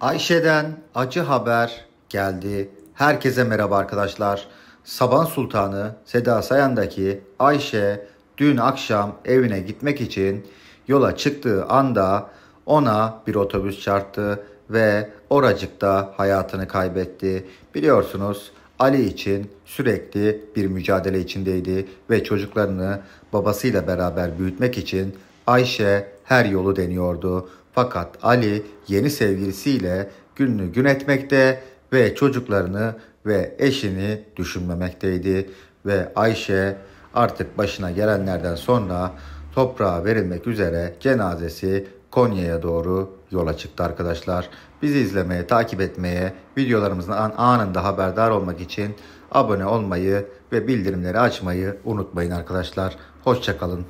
Ayşe'den acı haber geldi. Herkese merhaba arkadaşlar. Saban Sultanı Seda Sayan'daki Ayşe dün akşam evine gitmek için yola çıktığı anda ona bir otobüs çarptı ve oracıkta hayatını kaybetti. Biliyorsunuz Ali için sürekli bir mücadele içindeydi ve çocuklarını babasıyla beraber büyütmek için Ayşe her yolu deniyordu. Fakat Ali yeni sevgilisiyle gününü gün etmekte ve çocuklarını ve eşini düşünmemekteydi. Ve Ayşe artık başına gelenlerden sonra toprağa verilmek üzere cenazesi Konya'ya doğru yola çıktı arkadaşlar. Bizi izlemeye, takip etmeye, videolarımızdan anında haberdar olmak için abone olmayı ve bildirimleri açmayı unutmayın arkadaşlar. Hoşçakalın.